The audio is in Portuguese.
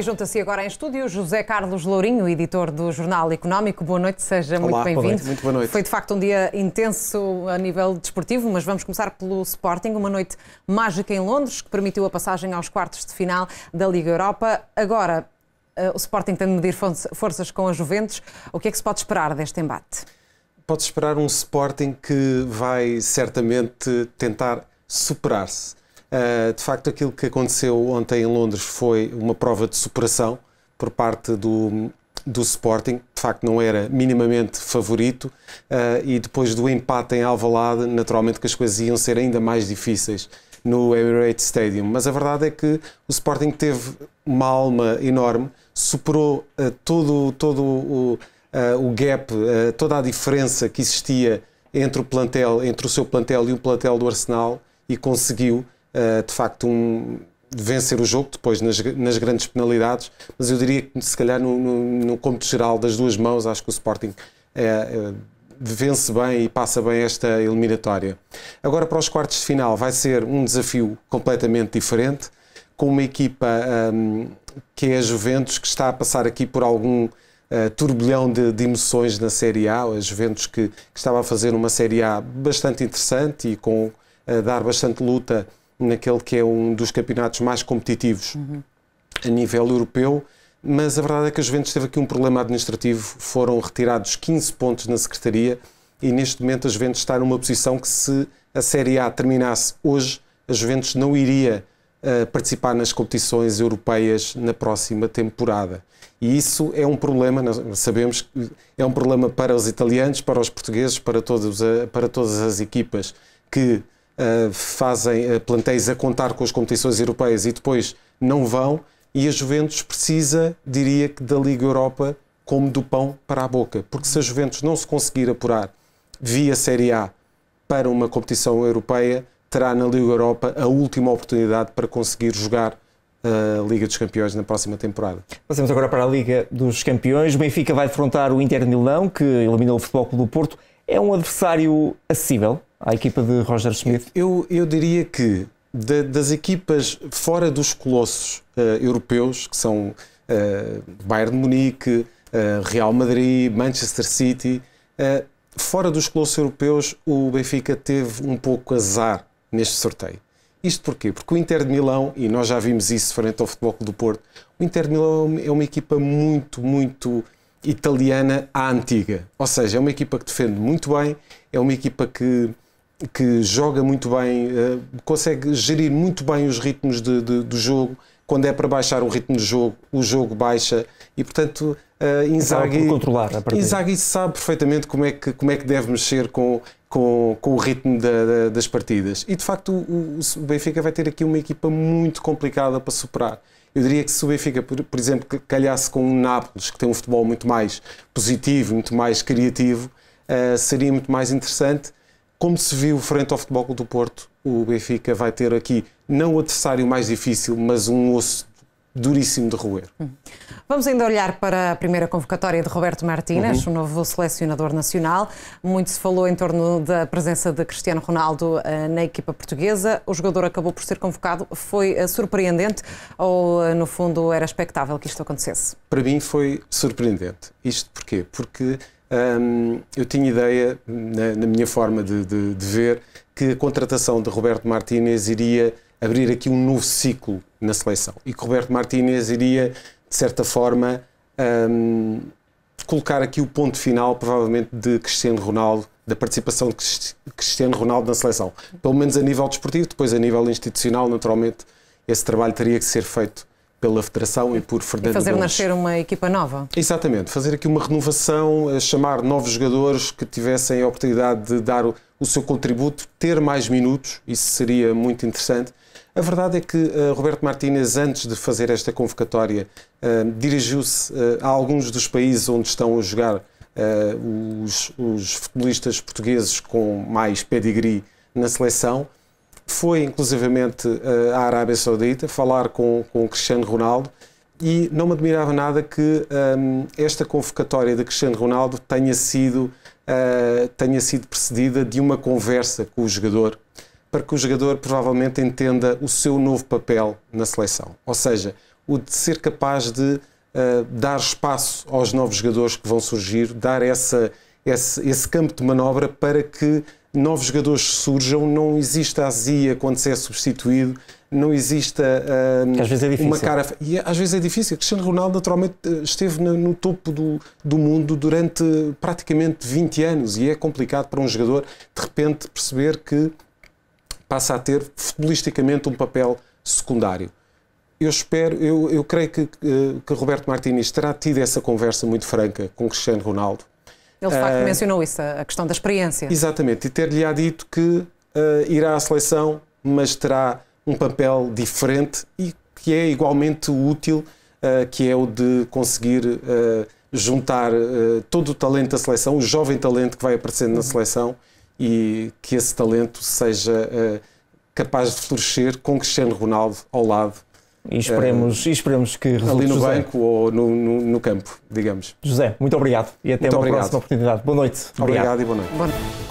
E junta-se agora em estúdio José Carlos Lourinho, editor do Jornal Económico. Boa noite, seja Olá, muito bem-vindo. Muito boa noite. Foi de facto um dia intenso a nível desportivo, mas vamos começar pelo Sporting, uma noite mágica em Londres que permitiu a passagem aos quartos de final da Liga Europa. Agora, eh, o Sporting tem de medir forças com a Juventus. O que é que se pode esperar deste embate? Pode esperar um Sporting que vai certamente tentar superar-se eh, de facto, aquilo que aconteceu ontem em Londres foi uma prova de superação por parte do, do Sporting, de facto não era minimamente favorito, uh, e depois do empate em Alvalade, naturalmente que as coisas iam ser ainda mais difíceis no Emirates Stadium. Mas a verdade é que o Sporting teve uma alma enorme, superou uh, todo, todo o, o gap, toda a diferença que existia entre o plantel, entre o seu plantel e o plantel do Arsenal, e conseguiu eh, de facto um, vencer o jogo depois nas, nas, grandes penalidades, mas eu diria que se calhar no, no, no conto geral das duas mãos acho que o Sporting é, vence bem e passa bem esta eliminatória. Agora para os quartos de final vai ser um desafio completamente diferente, com uma equipa um, ehm, que é a Juventus, que está a passar aqui por algum uh, turbilhão de, de, emoções na Série A, a Juventus que, que, estava a fazer uma Série A bastante interessante e com a dar bastante luta naquele que é um dos campeonatos mais competitivos uhum. a nível europeu, mas a verdade é que a Juventus teve aqui um problema administrativo, foram retirados 15 pontos na Secretaria e neste momento a Juventus está numa posição que se a Série A terminasse hoje, a Juventus não iria uh, participar nas competições europeias na próxima temporada. E isso é um problema, sabemos que é um problema para os italianos, para os portugueses, para, todos, eh, para todas as equipas que eh, fazem eh, plantéis a contar com as competições europeias e depois não vão, e a Juventus precisa, diria que, da Liga Europa como do pão para a boca, porque se a Juventus não se conseguir apurar via Série A para uma competição europeia, terá na Liga Europa a última oportunidade para conseguir jogar eh, a Liga dos Campeões na próxima temporada. Passamos agora para a Liga dos Campeões. O Benfica vai defrontar o Inter de Milão, que eliminou o Futebol Clube do Porto. É um adversário acessível? à equipa de Roger Smith? Eu, eu diria que de, das equipas fora dos colossos uh, europeus, que são uh, Bayern de Munique, uh, Real Madrid, Manchester City, fora dos colossos europeus, o Benfica teve um pouco azar neste sorteio. Isto porquê? Porque o Inter de Milão, e nós já vimos isso frente ao Futebol Clube do Porto, o Inter de Milão é uma é equipa muito, muito italiana à antiga. Ou seja, é uma equipa que defende muito bem, é uma equipa que que joga muito bem, eh, consegue gerir muito bem os ritmos de, de, do jogo. Quando é para baixar o ritmo do jogo, o jogo baixa e, portanto, uh, Inzaghi, controlar Inzaghi sabe perfeitamente como é que, como é que deve mexer com, com, com o ritmo da, da, das partidas. E, de facto, o, o, Benfica vai ter aqui uma equipa muito complicada para superar. Eu diria que se o Benfica, por, por exemplo, calhasse com o Nápoles, que tem um futebol muito mais positivo, muito mais criativo, uh, seria muito mais interessante como se viu frente ao Futebol Clube do Porto, o Benfica vai ter aqui não o adversário mais difícil, mas um osso duríssimo de roer. Hum. Vamos ainda olhar para a primeira convocatória de Roberto Martínez, uhum. o novo selecionador nacional. Muito se falou em torno da presença de Cristiano Ronaldo uh, na equipa portuguesa. O jogador acabou por ser convocado. Foi uh, surpreendente ou, uh, no fundo, era expectável que isto acontecesse? Para mim foi surpreendente. Isto porquê? Porque eu tinha ideia, na, na minha forma de, de, de, ver, que a contratação de Roberto Martínez iria abrir aqui um novo ciclo na seleção e que Roberto Martínez iria, de certa forma, colocar aqui o ponto final, provavelmente, de Cristiano Ronaldo, da participação de Cristiano Ronaldo na seleção. Pelo menos a nível desportivo, depois a nível institucional, naturalmente, esse trabalho teria que ser feito pela Federação e por Fernando e fazer nascer uma equipa nova. Exatamente, fazer aqui uma renovação, eh, chamar novos jogadores que tivessem a oportunidade de dar o, o seu contributo, ter mais minutos, isso seria muito interessante. A verdade é que uh, Roberto Martínez, antes de fazer esta convocatória, uh, dirigiu-se uh, a alguns dos países onde estão a jogar os, os futebolistas portugueses com mais pedigree na seleção foi inclusivamente uh, à Arábia Saudita falar com, com Cristiano Ronaldo e não me admirava nada que um, ehm, esta convocatória de Cristiano Ronaldo tenha sido, uh, tenha sido precedida de uma conversa com o jogador, para que o jogador provavelmente entenda o seu novo papel na seleção. Ou seja, o de ser capaz de uh, dar espaço aos novos jogadores que vão surgir, dar essa, esse, esse campo de manobra para que novos jogadores surjam, não exista azia quando se é substituído, não exista uh, às vezes é uma cara. E é, às vezes é difícil. Cristiano Ronaldo naturalmente ah, esteve no, no topo do, do mundo durante praticamente 20 anos e é complicado para um jogador de repente perceber que passa a ter futbolisticamente um papel secundário. Eu espero, eu, eu creio que, ah, que Roberto Martínez terá tido essa conversa muito franca com Cristiano Ronaldo ele, de facto, uh, mencionou isso, a questão da experiência. Exatamente, e ter-lhe á dito que uh, irá à seleção, mas terá um papel diferente e que é igualmente útil, uh, que é o de conseguir juntar todo o talento da seleção, o jovem talento que vai aparecendo na uhum. seleção e que esse talento seja capaz de florescer com Cristiano Ronaldo ao lado e esperemos, é, e esperemos que Ali no José. banco ou no, no, no, campo, digamos. José, muito obrigado e até muito uma obrigado. próxima oportunidade. Boa noite. Obrigado, obrigado e boa noite. Boa noite.